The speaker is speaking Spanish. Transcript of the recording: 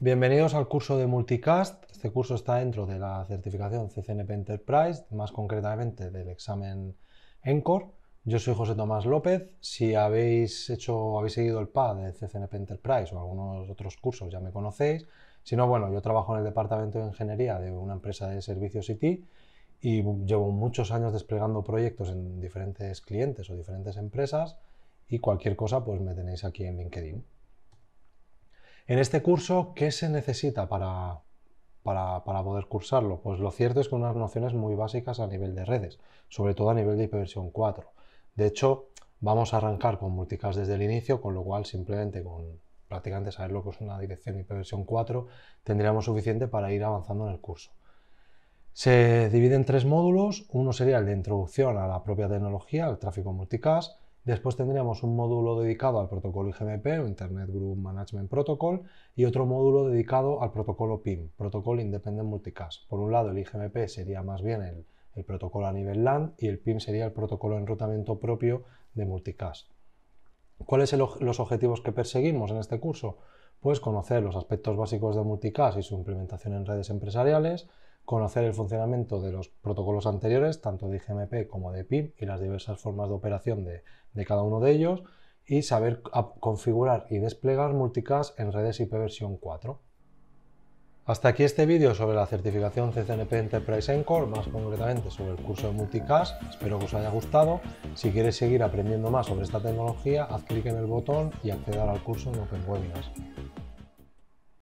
Bienvenidos al curso de Multicast. Este curso está dentro de la certificación CCNP Enterprise, más concretamente del examen ENCOR. Yo soy José Tomás López. Si habéis hecho, habéis seguido el PAD de CCNP Enterprise o algunos otros cursos, ya me conocéis. Si no, bueno, yo trabajo en el departamento de ingeniería de una empresa de servicios IT y llevo muchos años desplegando proyectos en diferentes clientes o diferentes empresas y cualquier cosa, pues me tenéis aquí en LinkedIn. En este curso, ¿qué se necesita para, poder cursarlo? Pues lo cierto es que unas nociones muy básicas a nivel de redes, sobre todo a nivel de IPv 4. De hecho, vamos a arrancar con multicast desde el inicio, con lo cual simplemente con prácticamente saber lo que es una dirección IPv 4 tendríamos suficiente para ir avanzando en el curso. Se divide en tres módulos. Uno sería el de introducción a la propia tecnología, al tráfico multicast. Después tendríamos un módulo dedicado al protocolo IGMP o Internet Group Management Protocol y otro módulo dedicado al protocolo PIM, Protocol Independent Multicast. Por un lado el IGMP sería más bien el, el protocolo a nivel LAN y el PIM sería el protocolo de enrutamiento propio de multicast. ¿Cuáles son los objetivos que perseguimos en este curso? Pues conocer los aspectos básicos de multicast y su implementación en redes empresariales, conocer el funcionamiento de los protocolos anteriores, tanto de IGMP como de PIM, y las diversas formas de operación de, cada uno de ellos, y saber configurar y desplegar multicast en redes IP versión 4. Hasta aquí este vídeo sobre la certificación CCNP Enterprise Encore, más concretamente sobre el curso de Multicast. Espero que os haya gustado. Si quieres seguir aprendiendo más sobre esta tecnología, haz clic en el botón y acceder al curso en Open Webinars.